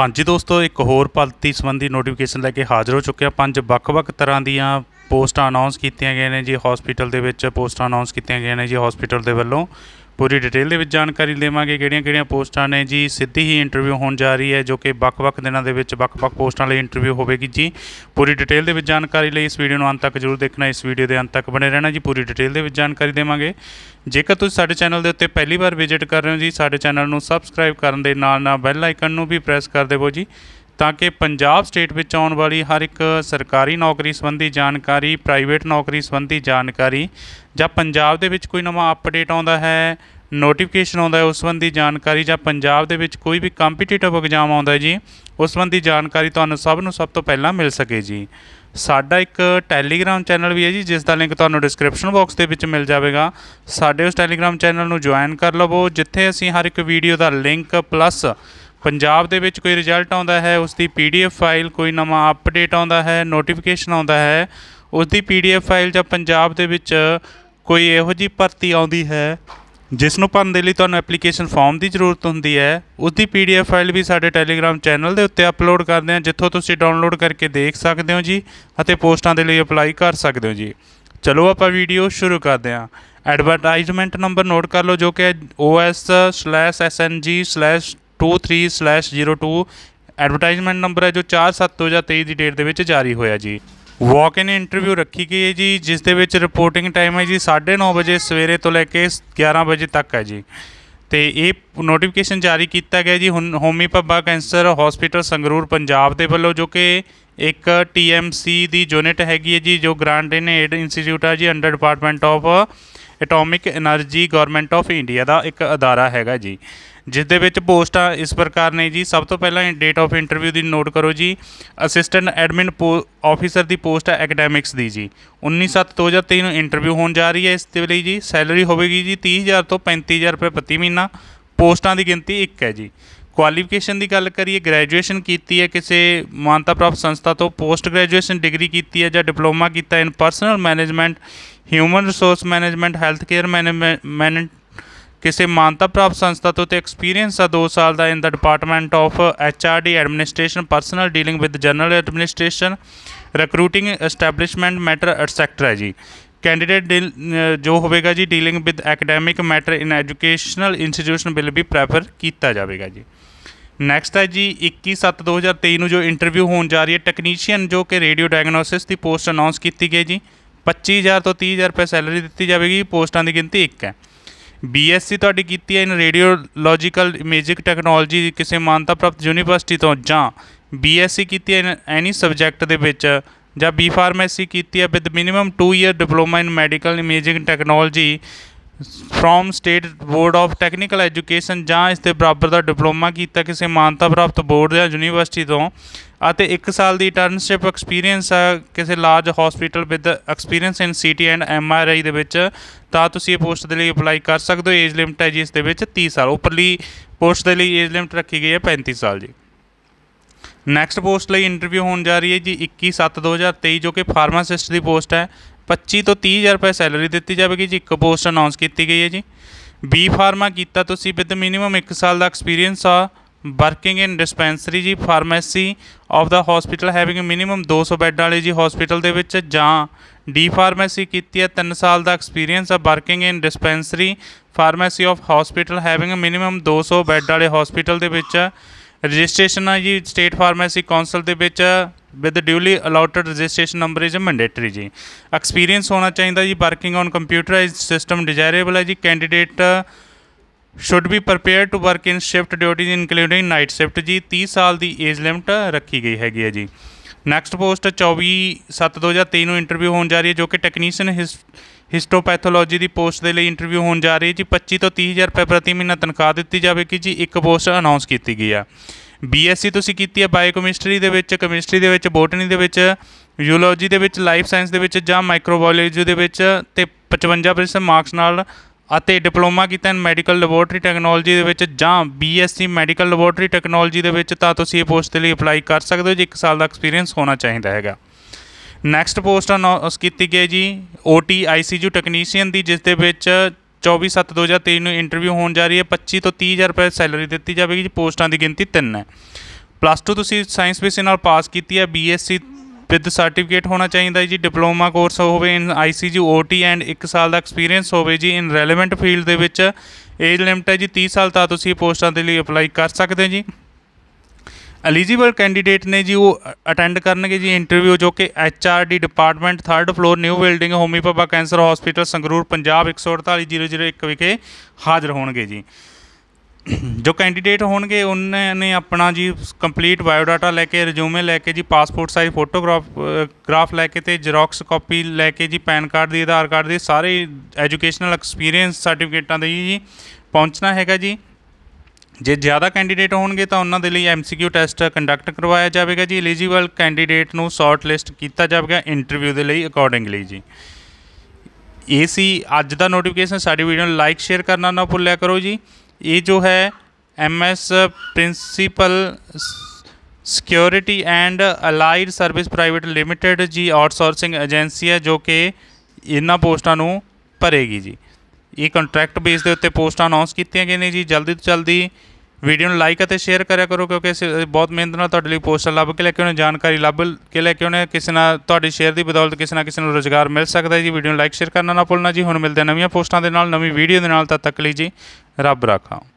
ਹਾਂਜੀ ਦੋਸਤੋ ਇੱਕ ਹੋਰ ਭਰਤੀ ਸੰਬੰਧੀ ਨੋਟੀਫਿਕੇਸ਼ਨ ਲੈ ਕੇ ਹਾਜ਼ਰ ਹੋ ਚੁੱਕੇ ਆ ਪੰਜ ਵੱਖ-ਵੱਖ ਤਰ੍ਹਾਂ ਦੀਆਂ ਪੋਸਟਾਂ ਅਨਾਉਂਸ ਕੀਤੀਆਂ ਗਈਆਂ ਨੇ ਜੀ ਹਸਪੀਟਲ ਦੇ ਵਿੱਚ ਪੋਸਟਾਂ ਅਨਾਉਂਸ ਕੀਤੀਆਂ ਗਈਆਂ ਨੇ ਜੀ ਹਸਪੀਟਲ ਦੇ ਵੱਲੋਂ ਪੂਰੀ ਡਿਟੇਲ ਦੇ ਵਿੱਚ ਜਾਣਕਾਰੀ ਦੇਵਾਂਗੇ ਕਿਹੜੀਆਂ-ਕਿਹੜੀਆਂ ਪੋਸਟਾਂ ਨੇ ਜੀ ਸਿੱਧੀ ਹੀ ਇੰਟਰਵਿਊ ਹੋਣ ਜਾ ਰਹੀ ਹੈ ਜੋ ਕਿ ਵੱਖ-ਵੱਖ ਦਿਨਾਂ ਦੇ ਵਿੱਚ ਵੱਖ-ਵੱਖ ਪੋਸਟਾਂ ਲਈ ਇੰਟਰਵਿਊ ਹੋਵੇਗੀ ਜੀ ਪੂਰੀ ਡਿਟੇਲ ਦੇ ਵਿੱਚ ਜਾਣਕਾਰੀ ਲਈ ਇਸ ਵੀਡੀਓ ਨੂੰ ਅੰਤ ਤੱਕ ਜ਼ਰੂਰ ਦੇਖਣਾ ਇਸ ਵੀਡੀਓ ਦੇ ਅੰਤ ਤੱਕ ਬਣੇ ਰਹਿਣਾ ਜੀ ਪੂਰੀ ਡਿਟੇਲ ਦੇ ਵਿੱਚ ਜਾਣਕਾਰੀ ਦੇਵਾਂਗੇ ਜੇਕਰ ਤੁਸੀਂ ਸਾਡੇ ਚੈਨਲ ਦੇ ਉੱਤੇ ਪਹਿਲੀ ਵਾਰ ਵਿਜ਼ਿਟ ਕਰ ਰਹੇ ਹੋ ਜੀ ਸਾਡੇ ਚੈਨਲ ਨੂੰ ਸਬਸਕ੍ਰਾਈਬ ਕਰਨ ਦੇ ਨਾਲ ਨਾਲ ਬੈਲ ਆਈਕਨ ਨੂੰ ਵੀ ਪ੍ਰੈਸ ਕਰ ਦੇਵੋ ਜੀ ਤਾਂ ਕਿ ਪੰਜਾਬ ਸਟੇਟ ਵਿੱਚ ਆਉਣ ਵਾਲੀ ਹਰ ਇੱਕ ਸਰਕਾਰੀ ਨੌਕਰੀ ਸੰਬੰਧੀ ਜਾਣਕਾਰੀ ਪ੍ਰਾਈਵੇਟ ਨੌਕਰੀ ਸੰਬੰਧੀ ਜਾਣਕਾਰੀ ਜਾਂ ਪੰਜਾਬ ਦੇ ਵਿੱਚ ਕੋਈ ਨਵਾਂ ਅਪਡੇਟ ਆਉਂਦਾ ਹੈ ਨੋਟੀਫਿਕੇਸ਼ਨ ਆਉਂਦਾ ਹੈ ਉਸ ਸੰਬੰਧੀ ਜਾਣਕਾਰੀ ਜਾਂ ਪੰਜਾਬ ਦੇ ਵਿੱਚ ਕੋਈ ਵੀ ਕੰਪੀਟੀਟਿਵ ਐਗਜ਼ਾਮ ਆਉਂਦਾ ਜੀ ਉਸ ਸੰਬੰਧੀ ਜਾਣਕਾਰੀ ਤੁਹਾਨੂੰ ਸਭ ਨੂੰ ਸਭ ਤੋਂ ਪਹਿਲਾਂ ਮਿਲ ਸਕੇ ਜੀ ਸਾਡਾ ਇੱਕ ਟੈਲੀਗ੍ਰam ਚੈਨਲ ਵੀ ਹੈ ਜੀ ਜਿਸ ਦਾ ਲਿੰਕ ਤੁਹਾਨੂੰ ਡਿਸਕ੍ਰਿਪਸ਼ਨ ਬਾਕਸ ਦੇ ਵਿੱਚ ਮਿਲ ਜਾਵੇਗਾ ਸਾਡੇ ਉਸ ਟੈਲੀਗ੍ਰam ਚੈਨਲ ਨੂੰ ਜੁਆਇਨ ਕਰ ਲਵੋ ਜਿੱਥੇ ਅਸੀਂ ਹਰ ਇੱਕ ਵੀਡੀਓ ਦਾ ਲਿੰਕ ਪਲੱਸ ਪੰਜਾਬ ਦੇ ਵਿੱਚ ਕੋਈ ਰਿਜ਼ਲਟ ਆਉਂਦਾ ਹੈ ਉਸ ਦੀ ਪੀਡੀਐਫ ਫਾਈਲ ਕੋਈ ਨਵਾਂ ਅਪਡੇਟ ਆਉਂਦਾ ਹੈ ਨੋਟੀਫਿਕੇਸ਼ਨ ਆਉਂਦਾ ਹੈ ਉਸ ਦੀ ਪੀਡੀਐਫ ਫਾਈਲ ਜਾਂ ਪੰਜਾਬ ਦੇ ਵਿੱਚ ਕੋਈ ਇਹੋ ਜੀ ਭਰਤੀ ਆਉਂਦੀ ਹੈ ਜਿਸ ਨੂੰ ਭਰਨ ਦੇ ਲਈ ਤੁਹਾਨੂੰ ਐਪਲੀਕੇਸ਼ਨ ਫਾਰਮ ਦੀ ਜ਼ਰੂਰਤ ਹੁੰਦੀ ਹੈ ਉਸ ਦੀ ਪੀਡੀਐਫ ਫਾਈਲ ਵੀ ਸਾਡੇ ਟੈਲੀਗ੍ਰam ਚੈਨਲ ਦੇ ਉੱਤੇ ਅਪਲੋਡ ਕਰਦੇ ਹਾਂ ਜਿੱਥੋਂ ਤੁਸੀਂ ਡਾਊਨਲੋਡ ਕਰਕੇ ਦੇਖ ਸਕਦੇ ਹੋ ਜੀ ਅਤੇ ਪੋਸਟਾਂ ਦੇ ਲਈ ਅਪਲਾਈ ਕਰ ਸਕਦੇ ਹੋ ਜੀ ਚਲੋ ਆਪਾਂ ਵੀਡੀਓ ਸ਼ੁਰੂ ਕਰਦੇ ਹਾਂ ਐਡਵਰਟਾਈਜ਼ਮੈਂਟ ਨੰਬਰ ਨੋਟ ਕਰ ਲਓ ਜੋ ਕਿ os/sng/ 23/02 ਐਡਵਰਟਾਈਜ਼ਮੈਂਟ ਨੰਬਰ ਹੈ ਜੋ ਦੋ ਹਜ਼ਾਰ ਤੇਈ ਦੀ ਡੇਟ ਦੇ ਵਿੱਚ ਜਾਰੀ ਹੋਇਆ ਜੀ ਵਾਕ ਇਨ ਇੰਟਰਵਿਊ ਰੱਖੀ ਗਈ ਹੈ ਜੀ ਜਿਸ ਦੇ ਵਿੱਚ ਰਿਪੋਰਟਿੰਗ ਟਾਈਮ ਹੈ ਜੀ 9:30 ਵਜੇ ਸਵੇਰੇ ਤੋਂ ਲੈ ਕੇ 11 ਵਜੇ ਤੱਕ ਹੈ ਜੀ ਤੇ ਇਹ ਨੋਟੀਫਿਕੇਸ਼ਨ ਜਾਰੀ ਕੀਤਾ ਗਿਆ ਜੀ ਹੋਮੀ ਪੱਬਾ ਕੈਂਸਰ ਹਸਪੀਟਲ ਸੰਗਰੂਰ ਪੰਜਾਬ ਦੇ ਵੱਲੋਂ ਜੋ ਕਿ ਇੱਕ ਟੀਐਮਸੀ ਦੀ ਯੂਨਿਟ ਹੈਗੀ ਹੈ ਜੀ ਜੋ ਗ੍ਰਾਂਟ ਇਨ ਏਡ ਇੰਸਟੀਚਿਊਟ ਹੈ ਜੀ under department of atomic energy government of India ਦਾ ਇੱਕ ਅਦਾਰਾ ਹੈਗਾ ਜੀ ਜਿਸ ਦੇ ਵਿੱਚ ਪੋਸਟਾਂ ਇਸ ਪ੍ਰਕਾਰ ਨੇ ਜੀ ਸਭ ਤੋਂ ਪਹਿਲਾਂ ਡੇਟ ਆਫ ਇੰਟਰਵਿਊ ਦੀ ਨੋਟ ਕਰੋ ਜੀ ਅਸਿਸਟੈਂਟ ਐਡਮਿਨ ਆਫੀਸਰ ਦੀ ਪੋਸਟ ਹੈ ਐਕੈਡੈਮਿਕਸ ਦੀ ਜੀ 19/7/2023 ਨੂੰ ਇੰਟਰਵਿਊ ਹੋਣ ਜਾ ਰਹੀ ਹੈ ਇਸ ਦੇ ਲਈ ਜੀ ਸੈਲਰੀ ਹੋਵੇਗੀ ਜੀ 30000 ਤੋਂ 35000 ਰੁਪਏ ਪ੍ਰਤੀ ਮਹੀਨਾ ਪੋਸਟਾਂ ਦੀ ਗਿਣਤੀ 1 ਹੈ ਜੀ ਕੁਆਲੀਫਿਕੇਸ਼ਨ ਦੀ ਗੱਲ ਕਰੀਏ ਗ੍ਰੈਜੂਏਸ਼ਨ ਕੀਤੀ ਹੈ ਕਿਸੇ ਮਾਨਤਾ ਪ੍ਰਾਪਤ ਸੰਸਥਾ ਤੋਂ ਪੋਸਟ ਗ੍ਰੈਜੂਏਸ਼ਨ ਡਿਗਰੀ ਕੀਤੀ ਹੈ ਜਾਂ ਡਿਪਲੋਮਾ ਕੀਤਾ in personnel management human resource management health care management ਕਿਸੇ ਮਾਨਤਾ ਪ੍ਰਾਪਤ ਸੰਸਥਾ ਤੋਂ ਤੇ ਐਕਸਪੀਰੀਅੰਸ ਆ 2 ਸਾਲ ਦਾ in the department of H R D administration personnel dealing with general administration recruiting establishment matter etcetera ਜੀ ਕੈਂਡੀਡੇਟ ਜੋ ਹੋਵੇਗਾ ਜੀ dealing with academic matter in educational institution will be prefer ਕੀਤਾ ਜਾਵੇਗਾ ਜੀ ਨੈਕਸਟ ਹੈ ਜੀ 21 7 2023 ਨੂੰ ਜੋ ਇੰਟਰਵਿਊ ਹੋਣ ਜਾ ਰਹੀ ਹੈ ਟੈਕਨੀਸ਼ੀਅਨ ਜੋ ਕਿ ਰੇਡੀਓ ਡਾਇਗਨੋਸਿਸ ਦੀ ਪੋਸਟ ਅਨਾਉਂਸ ਕੀਤੀ ਗਈ ਜੀ 25000 ਤੋਂ 30000 ਰੁਪਏ ਸੈਲਰੀ ਦਿੱਤੀ ਜਾਵੇਗੀ ਪੋਸਟਾਂ ਦੀ ਗਿਣਤੀ 1 ਹੈ ਬੀਐਸਸੀ ਤੁਹਾਡੀ ਕੀਤੀ ਹੈ ਇਨ ਰੇਡੀਓਲੋਜੀਕਲ ਇਮੇਜਿੰਗ ਟੈਕਨੋਲੋਜੀ ਕਿਸੇ ਮਾਨਤਾ ਪ੍ਰਾਪਤ ਯੂਨੀਵਰਸਿਟੀ ਤੋਂ ਜਾਂ ਬੀਐਸਸੀ ਕੀਤੀ ਹੈ ਐਨੀ ਸਬਜੈਕਟ ਦੇ ਵਿੱਚ ਜਾਂ ਬੀ ਫਾਰਮੇਸੀ ਕੀਤੀ ਹੈ with minimum 2 year diploma in medical imaging technology from state board of technical education ਜਾਂ ਇਸ ਦੇ ਬਰਾਬਰ ਦਾ ਡਿਪਲੋਮਾ ਕੀਤਾ ਕਿਸੇ ਮਾਨਤਾ ਪ੍ਰਾਪਤ ਬੋਰਡ ਜਾਂ ਯੂਨੀਵਰਸਿਟੀ ਤੋਂ ਅਤੇ 1 ਸਾਲ ਦੀ ਇੰਟਰਨਸ਼ਿਪ ਐਕਸਪੀਰੀਅੰਸ ਕਿਸੇ large hospital with experience in CT and MRI ਦੇ ਵਿੱਚ ਤਾਂ ਤੁਸੀਂ ਇਹ ਪੋਸਟ ਦੇ ਲਈ ਅਪਲਾਈ ਕਰ ਸਕਦੇ ਹੋ ਏਜ ਲਿਮਟ ਹੈ ਜਿਸ ਦੇ ਵਿੱਚ 30 ਸਾਲ ਉੱਪਰਲੀ ਪੋਸਟ ਦੇ ਲਈ ਏਜ ਲਿਮਟ ਰੱਖੀ ਗਈ ਹੈ 35 ਸਾਲ ਜੀ ਨੈਕਸਟ ਪੋਸਟ ਲਈ ਇੰਟਰਵਿਊ ਹੋਣ ਜਾ ਰਹੀ ਹੈ ਜੀ 21/7/2023 ਜੋ ਕਿ ਫਾਰਮਾਸਿਸਟ ਦੀ ਪੋਸਟ ਹੈ 25 ਤੋਂ 30000 ਰੁਪਏ ਸੈਲਰੀ ਦਿੱਤੀ ਜਾਵੇਗੀ ਜੀ ਇੱਕ ਪੋਸਟ ਅਨਾਉਂਸ ਕੀਤੀ ਗਈ ਹੈ ਜੀ ਬੀ ਫਾਰਮਾ ਕੀਤਾ ਤੁਸੀਂ ਵਿਦ ਮਿਨੀਮਮ 1 ਸਾਲ ਦਾ ਐਕਸਪੀਰੀਅੰਸ ਆ ਵਰਕਿੰਗ ਇਨ ਡਿਸਪੈਂਸਰੀ ਜੀ pharmacy of the hospital having minimum 200 bed ਵਾਲੇ ਜੀ ਹਸਪੀਟਲ ਦੇ ਵਿੱਚ ਜਾਂ ਡੀ ਫਾਰਮੇਸੀ ਕੀਤੀ ਹੈ 3 ਸਾਲ ਦਾ ਐਕਸਪੀਰੀਅੰਸ ਆ working in dispensary pharmacy of hospital having minimum 200 bed ਵਾਲੇ ਹਸਪੀਟਲ ਦੇ ਵਿੱਚ ਰਜਿਸਟ੍ਰੇਸ਼ਨ ਆ ਜੀ ਸਟੇਟ ਫਾਰਮੇਸੀ ਕਾਉਂਸਲ ਦੇ ਵਿੱਚ with duly allotted registration number is mandatory ਜੀ ਐਕਸਪੀਰੀਅੰਸ ਹੋਣਾ ਚਾਹੀਦਾ ਜੀ working on computerised system desirable ਹੈ ਜੀ candidate should be prepared to work in shift duties including night shift ਜੀ 30 ਸਾਲ ਦੀ ਏਜ ਲਿਮਟ ਰੱਖੀ ਗਈ ਹੈਗੀ ਹੈ ਜੀ ਨੈਕਸਟ ਪੋਸਟ 24 7 2023 ਨੂੰ ਇੰਟਰਵਿਊ ਹੋਣ ਜਾ ਰਹੀ ਹੈ ਜੋ ਕਿ ਟੈਕਨੀਸ਼ੀਅਨ ਹਿਸਟੋਪੈਥੋਲੋਜੀ ਦੀ ਪੋਸਟ ਦੇ ਲਈ ਇੰਟਰਵਿਊ ਹੋਣ ਜਾ ਰਹੀ ਹੈ ਜੀ 25 ਤੋਂ 30000 ਰੁਪਏ ਪ੍ਰਤੀ ਮਹੀਨਾ ਤਨਖਾਹ ਦਿੱਤੀ ਜਾਵੇਗੀ ਜੀ ਇੱਕ ਪੋਸਟ ਅਨਾਉਂਸ ਕੀਤੀ ਗਈ ਆ ਬੀਐਸਸੀ ਤੁਸੀਂ ਕੀਤੀ ਹੈ ਬਾਇਓਕੈਮਿਸਟਰੀ ਦੇ ਵਿੱਚ ਕੈਮਿਸਟਰੀ ਦੇ ਵਿੱਚ ਬੋਟਨੀ ਦੇ ਵਿੱਚ ਜੂਲੋਜੀ ਦੇ ਵਿੱਚ ਲਾਈਫ ਸਾਇੰਸ ਦੇ ਵਿੱਚ ਜਾਂ ਮਾਈਕਰੋਬਾਇਓਲੋਜੀ ਦੇ ਵਿੱਚ ਤੇ 55% ਮਾਰਕਸ ਨਾਲ ਅਤੇ ਡਿਪਲੋਮਾ ਕੀਤਾ ਹੈ ਮੈਡੀਕਲ ਲੈਬੋਰਟਰੀ ਟੈਕਨੋਲੋਜੀ ਦੇ ਵਿੱਚ ਜਾਂ ਬੀਐਸਸੀ ਮੈਡੀਕਲ ਲੈਬੋਰਟਰੀ ਟੈਕਨੋਲੋਜੀ ਦੇ ਵਿੱਚ ਤਾਂ ਤੁਸੀਂ ਇਹ ਪੋਸਟ ਦੇ ਲਈ ਅਪਲਾਈ ਕਰ ਸਕਦੇ ਹੋ ਜੇ 1 ਸਾਲ ਦਾ ਐਕਸਪੀਰੀਅੰਸ ਹੋਣਾ ਚਾਹੀਦਾ ਹੈਗਾ ਨੈਕਸਟ ਪੋਸਟ ਅਨਾਉਂਸ ਕੀਤੀ ਗਈ ਜੀ OT ICU ਟੈਕਨੀਸ਼ੀਅਨ ਦੀ ਜਿਸ ਦੇ ਵਿੱਚ 24/7/2023 ਨੂੰ ਇੰਟਰਵਿਊ ਹੋਣ ਜਾ ਰਹੀ ਹੈ 25 ਤੋਂ 30000 ਰੁਪਏ ਸੈਲਰੀ ਦਿੱਤੀ ਜਾਵੇਗੀ ਜੀ ਪੋਸਟਾਂ ਦੀ ਗਿਣਤੀ 3 ਹੈ ਪਲੱਸ 2 ਤੁਸੀਂ ਸਾਇੰਸ ਵਿਸ਼ੇ ਨਾਲ ਪਾਸ ਕੀਤੀ ਹੈ ਬੀਐਸਸੀ ਵਿਦ ਸਰਟੀਫਿਕੇਟ ਹੋਣਾ ਚਾਹੀਦਾ ਜੀ ਡਿਪਲੋਮਾ ਕੋਰਸ ਹੋਵੇ ਇਨ ਆਈਸੀਜੀ ਓਟੀ ਐਂਡ 1 ਸਾਲ ਦਾ ਐਕਸਪੀਰੀਅੰਸ ਹੋਵੇ ਜੀ ਇਨ ਰੈਲੇਵੈਂਟ ਫੀਲਡ ਦੇ ਵਿੱਚ ਏਜ ਲਿਮਟ ਹੈ ਜੀ 30 ਸਾਲ ਤਾਂ ਤੁਸੀਂ ਪੋਸਟਾਂ ਦੇ ਲਈ ਅਪਲਾਈ ਕਰ ਸਕਦੇ ਜੀ ਐਲੀਜੀਬਲ ਕੈਂਡੀਡੇਟ ਨੇ ਜੀ ਉਹ ਅਟੈਂਡ ਕਰਨਗੇ ਜੀ ਇੰਟਰਵਿਊ ਜੋ ਕਿ H R D department 3rd floor new building Homi Bhabha cancer hospital Sangrur Punjab 148001 ਵਿਖੇ ਹਾਜ਼ਰ ਹੋਣਗੇ ਜੀ ਜੋ ਕੈਂਡੀਡੇਟ ਹੋਣਗੇ ਉਹਨਾਂ ਨੇ ਆਪਣਾ ਜੀ ਕੰਪਲੀਟ ਬਾਇਓਡਾਟਾ ਲੈ ਕੇ ਰਿਜ਼ਿਊਮੇ ਲੈ ਕੇ ਜੀ ਪਾਸਪੋਰਟ ਸਾਈਜ਼ ਫੋਟੋਗ੍ਰਾਫ ਗ੍ਰਾਫ ਲੈ ਕੇ ਤੇ ਜੈਰੋਕਸ ਕਾਪੀ ਲੈ ਕੇ ਜੀ ਪੈਨ ਕਾਰਡ ਦੀ ਆਧਾਰ ਕਾਰਡ ਦੇ ਸਾਰੇ ਐਜੂਕੇਸ਼ਨਲ ਐਕਸਪੀਰੀਅੰਸ ਸਰਟੀਫਿਕੇਟਾਂ ਦੇ ਜੀ ਪਹੁੰਚਣਾ ਹੈਗਾ ਜੀ ਜੇ ਜ਼ਿਆਦਾ ਕੈਂਡੀਡੇਟ ਹੋਣਗੇ ਤਾਂ ਉਹਨਾਂ ਦੇ ਲਈ ਐਮਸੀਕਿਊ ਟੈਸਟ ਕੰਡਕਟ ਕਰਵਾਇਆ ਜਾਵੇਗਾ ਜੀ ਐਲੀਜੀਬਲ ਕੈਂਡੀਡੇਟ ਨੂੰ ਸ਼ਾਰਟ ਲਿਸਟ ਕੀਤਾ ਜਾਵੇਗਾ ਇੰਟਰਵਿਊ ਦੇ ਲਈ ਅਕੋਰਡਿੰਗਲੀ ਜੀ ਇਹ ਸੀ ਅੱਜ ਦਾ ਨੋਟੀਫਿਕੇਸ਼ਨ ਸਾਡੀ ਵੀਡੀਓ ਨੂੰ ਲਾਈਕ ਸ਼ੇਅਰ ਕਰਨਾ ਨਾ ਭੁੱਲਿਆ ਕਰੋ ਜੀ ਇਹ ਜੋ ਹੈ MS principal security and allied service private limited ਜੀ ਆਊਟਸੋਰਸਿੰਗ ਏਜੰਸੀ ਹੈ ਜੋ ਕਿ ਇਹਨਾਂ ਪੋਸਟਾਂ ਨੂੰ ਭਰੇਗੀ ਜੀ ਇਹ ਕੰਟਰੈਕਟ ਬੇਸ ਦੇ ਉੱਤੇ ਪੋਸਟਾਂ ਅਨਾਉਂਸ ਕੀਤੀਆਂ ਗਈਆਂ ਨੇ ਜੀ ਜਲਦੀ ਤੋਂ ਜਲਦੀ ਵੀਡੀਓ ਨੂੰ ਲਾਈਕ ਅਤੇ ਸ਼ੇਅਰ ਕਰਿਆ ਕਰੋ ਕਿਉਂਕਿ ਬਹੁਤ ਮਿਹਨਤ ਨਾਲ ਤੁਹਾਡੇ ਲਈ ਪੋਸਟਾਂ ਲੱਭ ਕੇ ਲੈ ਕੇ ਉਹਨੇ ਜਾਣਕਾਰੀ ਲੱਭ ਕੇ ਲੈ ਕੇ ਉਹਨੇ ਕਿਸੇ ਨਾਲ ਤੁਹਾਡੀ ਸ਼ੇਅਰ ਦੀ ਬਦੌਲਤ ਕਿਸੇ ਨਾ ਕਿਸੇ ਨੂੰ ਰੋਜ਼ਗਾਰ ਮਿਲ ਸਕਦਾ ਹੈ ਜੀ ਵੀਡੀਓ ਨੂੰ ਲਾਈਕ ਸ਼ੇਅਰ ਕਰਨਾ ਨਾ ਭੁੱਲਣਾ ਜੀ ਹੁਣ ਮਿਲਦੇ ਨਵੀਆਂ ਪੋਸਟਾਂ ਦੇ ਨਾਲ ਨਵੀਂ ਵੀਡੀਓ ਦੇ ਨਾਲ ਤਦ ਤੱਕ ਲਈ ਜੀ ਰੱਬ ਰਾਖਾ